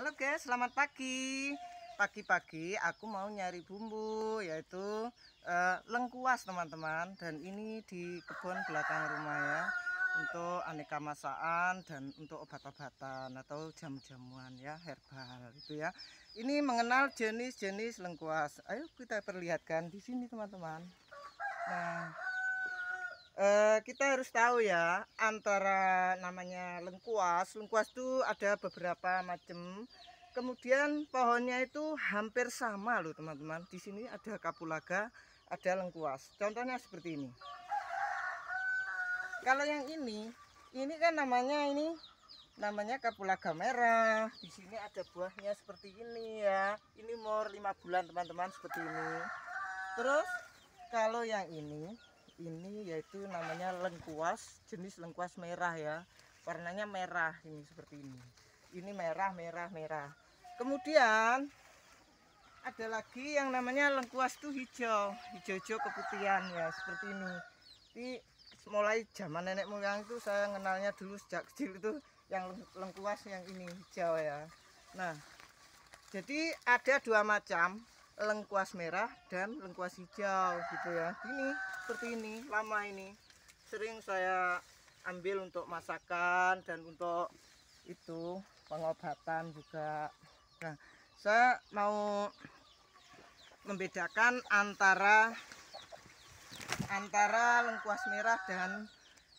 Halo guys, selamat pagi. Pagi-pagi aku mau nyari bumbu yaitu uh, lengkuas teman-teman dan ini di kebun belakang rumah ya untuk aneka masakan dan untuk obat-obatan atau jam jamuan ya herbal itu ya. Ini mengenal jenis-jenis lengkuas. Ayo kita perlihatkan di sini teman-teman. Nah, Eh, kita harus tahu ya antara namanya lengkuas lengkuas itu ada beberapa macam kemudian pohonnya itu hampir sama loh teman-teman di sini ada kapulaga ada lengkuas contohnya seperti ini kalau yang ini ini kan namanya ini namanya kapulaga merah di sini ada buahnya seperti ini ya ini umur lima bulan teman-teman seperti ini terus kalau yang ini ini yaitu namanya lengkuas jenis lengkuas merah ya warnanya merah ini seperti ini ini merah merah merah kemudian ada lagi yang namanya lengkuas tuh hijau hijau-hijau keputihan ya seperti ini ini mulai zaman nenek moyang itu saya kenalnya dulu sejak kecil itu yang lengkuas yang ini hijau ya nah jadi ada dua macam lengkuas merah dan lengkuas hijau gitu ya ini seperti ini lama ini sering saya ambil untuk masakan dan untuk itu pengobatan juga nah saya mau membedakan antara antara lengkuas merah dan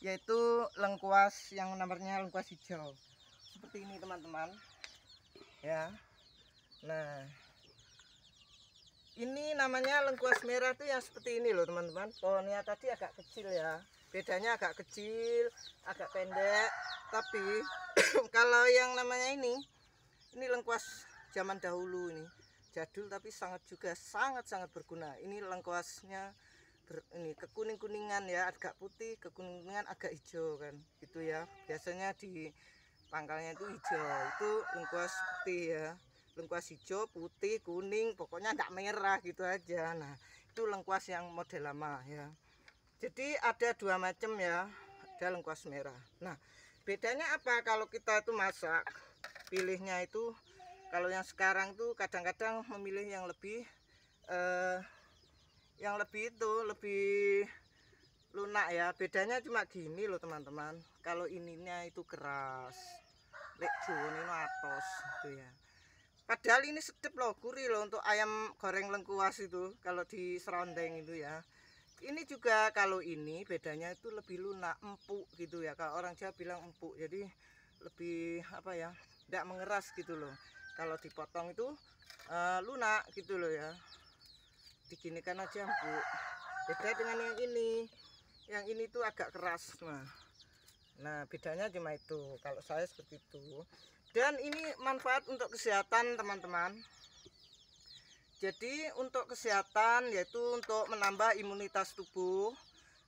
yaitu lengkuas yang namanya lengkuas hijau seperti ini teman-teman ya nah ini namanya lengkuas merah tuh yang seperti ini loh teman-teman pohonnya tadi agak kecil ya bedanya agak kecil agak pendek tapi kalau yang namanya ini ini lengkuas zaman dahulu ini jadul tapi sangat juga sangat-sangat berguna ini lengkuasnya ber, ini kekuning-kuningan ya agak putih kekuningan agak hijau kan gitu ya biasanya di pangkalnya itu hijau itu lengkuas putih ya lengkuas hijau putih kuning pokoknya enggak merah gitu aja nah itu lengkuas yang model lama ya jadi ada dua macam ya ada lengkuas merah nah bedanya apa kalau kita itu masak pilihnya itu kalau yang sekarang tuh kadang-kadang memilih yang lebih eh, yang lebih itu lebih lunak ya bedanya cuma gini loh teman-teman kalau ininya itu keras lek ini atos gitu ya padahal ini sedep loh gurih loh untuk ayam goreng lengkuas itu kalau di serondeng itu ya ini juga kalau ini bedanya itu lebih lunak empuk gitu ya kalau orang Jawa bilang empuk jadi lebih apa ya tidak mengeras gitu loh kalau dipotong itu uh, lunak gitu loh ya diginikan aja empuk beda dengan yang ini yang ini tuh agak keras nah nah bedanya cuma itu kalau saya seperti itu dan ini manfaat untuk kesehatan teman-teman jadi untuk kesehatan yaitu untuk menambah imunitas tubuh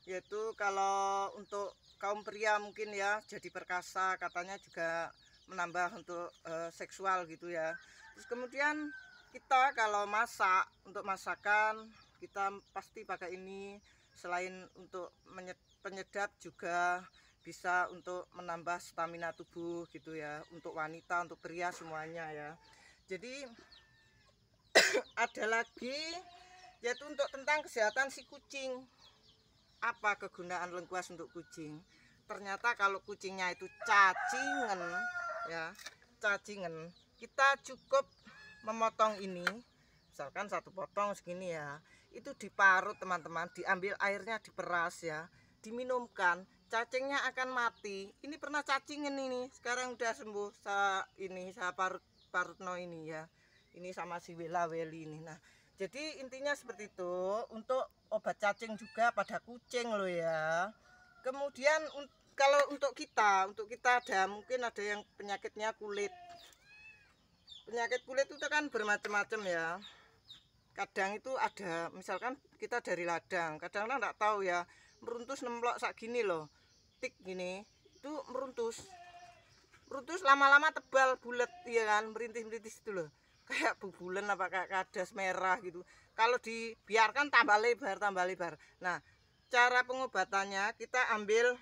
yaitu kalau untuk kaum pria mungkin ya jadi perkasa katanya juga menambah untuk e, seksual gitu ya terus kemudian kita kalau masak untuk masakan kita pasti pakai ini selain untuk penyedap juga bisa untuk menambah stamina tubuh gitu ya untuk wanita untuk pria semuanya ya jadi ada lagi yaitu untuk tentang kesehatan si kucing apa kegunaan lengkuas untuk kucing ternyata kalau kucingnya itu cacingan ya cacingan kita cukup memotong ini misalkan satu potong segini ya itu diparut teman-teman diambil airnya diperas ya diminumkan cacingnya akan mati ini pernah cacingin ini sekarang udah sembuh sa ini sa par, parno ini ya ini sama si wela weli ini nah jadi intinya seperti itu untuk obat cacing juga pada kucing loh ya kemudian un, kalau untuk kita untuk kita ada mungkin ada yang penyakitnya kulit penyakit kulit itu kan bermacam-macam ya kadang itu ada misalkan kita dari ladang kadang-kadang nggak tahu ya meruntus nemplok sak gini loh plastik gini itu meruntus meruntus lama-lama tebal bulat ya kan merintis-merintis itu loh kayak bubulan apa kayak kadas merah gitu kalau dibiarkan tambah lebar tambah lebar nah cara pengobatannya kita ambil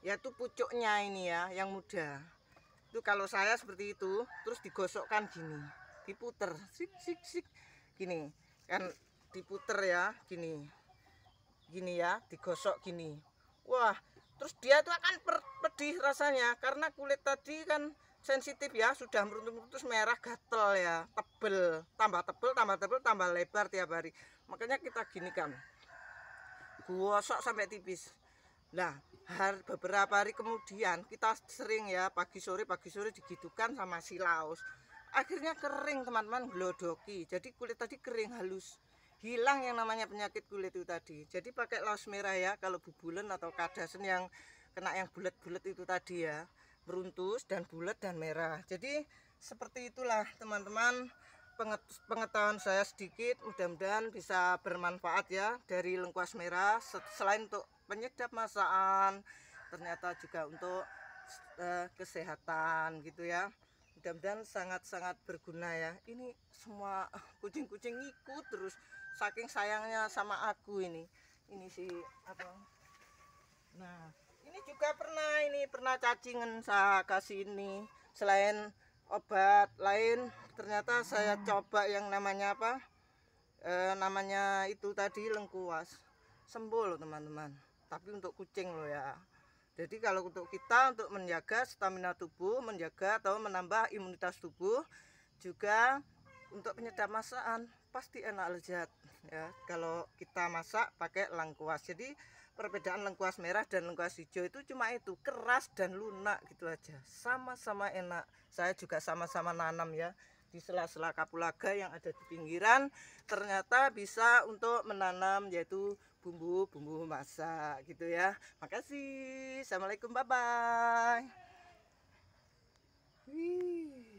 yaitu pucuknya ini ya yang muda itu kalau saya seperti itu terus digosokkan gini diputer sik sik sik gini kan diputer ya gini gini ya digosok gini wah terus dia itu akan pedih rasanya karena kulit tadi kan sensitif ya sudah meruntuh terus merah gatel ya tebel tambah tebel tambah tebel tambah lebar tiap hari makanya kita gini kan gosok sampai tipis nah hari, beberapa hari kemudian kita sering ya pagi sore pagi sore digitukan sama laos akhirnya kering teman-teman glodoki jadi kulit tadi kering halus hilang yang namanya penyakit kulit itu tadi jadi pakai laos merah ya kalau bubulen atau kadasen yang kena yang bulat-bulat itu tadi ya meruntus dan bulat dan merah jadi seperti itulah teman-teman pengetahuan saya sedikit mudah-mudahan bisa bermanfaat ya dari lengkuas merah selain untuk penyedap masakan ternyata juga untuk uh, kesehatan gitu ya mudah-mudahan sangat-sangat berguna ya ini semua kucing-kucing ngikut terus saking sayangnya sama aku ini ini si apa nah ini juga pernah ini pernah cacingan saya kasih ini selain obat lain ternyata saya hmm. coba yang namanya apa e, namanya itu tadi lengkuas sembuh loh teman-teman tapi untuk kucing loh ya jadi kalau untuk kita untuk menjaga stamina tubuh menjaga atau menambah imunitas tubuh juga untuk penyedap masakan pasti enak lezat ya kalau kita masak pakai lengkuas jadi perbedaan lengkuas merah dan lengkuas hijau itu cuma itu keras dan lunak gitu aja sama-sama enak saya juga sama-sama nanam ya di sela-sela kapulaga yang ada di pinggiran ternyata bisa untuk menanam yaitu bumbu-bumbu masak gitu ya makasih assalamualaikum bye bye Wih.